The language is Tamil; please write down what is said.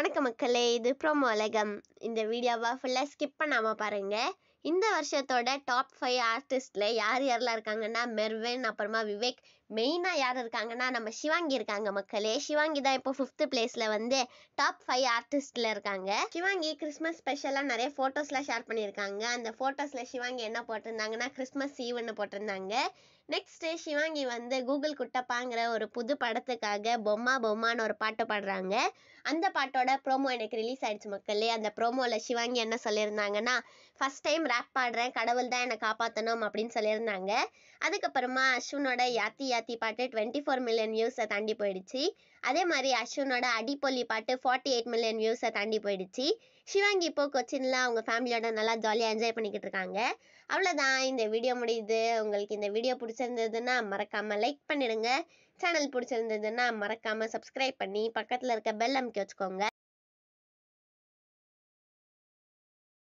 வணக்க மக்களே இது ப்ரோமோலகம் இந்த வீடியோவை ஃபுல்லாக ஸ்கிப் பண்ணாமல் பாருங்கள் இந்த வருஷத்தோட டாப் ஃபைவ் ஆர்டிஸ்டில் யார் யாரெல்லாம் இருக்காங்கன்னா மெர்வின் அப்புறமா விவேக் மெயினாக யார் இருக்காங்கன்னா நம்ம சிவாங்கி இருக்காங்க மக்களே சிவாங்கி தான் இப்போ ஃபிஃப்த்து பிளேஸில் வந்து டாப் ஃபைவ் ஆர்டிஸ்டில் இருக்காங்க சிவாங்கி கிறிஸ்மஸ் ஸ்பெஷலாக நிறைய ஃபோட்டோஸ்லாம் ஷேர் பண்ணியிருக்காங்க அந்த ஃபோட்டோஸில் சிவாங்கி என்ன போட்டிருந்தாங்கன்னா கிறிஸ்மஸ் ஈவ்னு போட்டிருந்தாங்க நெக்ஸ்ட்டு சிவாங்கி வந்து கூகுள் குட்டப்பாங்கிற ஒரு புது படத்துக்காக பொம்மா பொம்மான்னு ஒரு பாட்டு பாடுறாங்க அந்த பாட்டோட ப்ரோமோ எனக்கு ரிலீஸ் ஆயிடுச்சு மக்களே அந்த ப்ரோமோவில் சிவாங்கி என்ன சொல்லியிருந்தாங்கன்னா ஃபஸ்ட் டைம் ரேப் பாடுறேன் கடவுள் தான் என்னை காப்பாற்றணும் அப்படின்னு சொல்லியிருந்தாங்க அதுக்கப்புறமா அஸ்வினோட யாத்தி யாத்தி பாட்டு டுவெண்ட்டி ஃபோர் மில்லியன் வியூஸை தாண்டி போயிடுச்சு அதே மாதிரி அஸ்வினோட அடிப்பொலி பாட்டு ஃபார்ட்டி எயிட் மில்லியன் வியூஸை தாண்டி போயிடுச்சு ஷிவாங்கி இப்போ கொச்சின்ல அவங்க ஃபேமிலியோட நல்லா ஜாலியாக என்ஜாய் பண்ணிக்கிட்டு இருக்காங்க அவ்வளோதான் இந்த வீடியோ முடியுது உங்களுக்கு இந்த வீடியோ பிடிச்சிருந்ததுன்னா மறக்காமல் லைக் பண்ணிடுங்க சேனல் பிடிச்சிருந்ததுன்னா மறக்காமல் சப்ஸ்கிரைப் பண்ணி பக்கத்தில் இருக்க பெல் அமுக்கி வச்சுக்கோங்க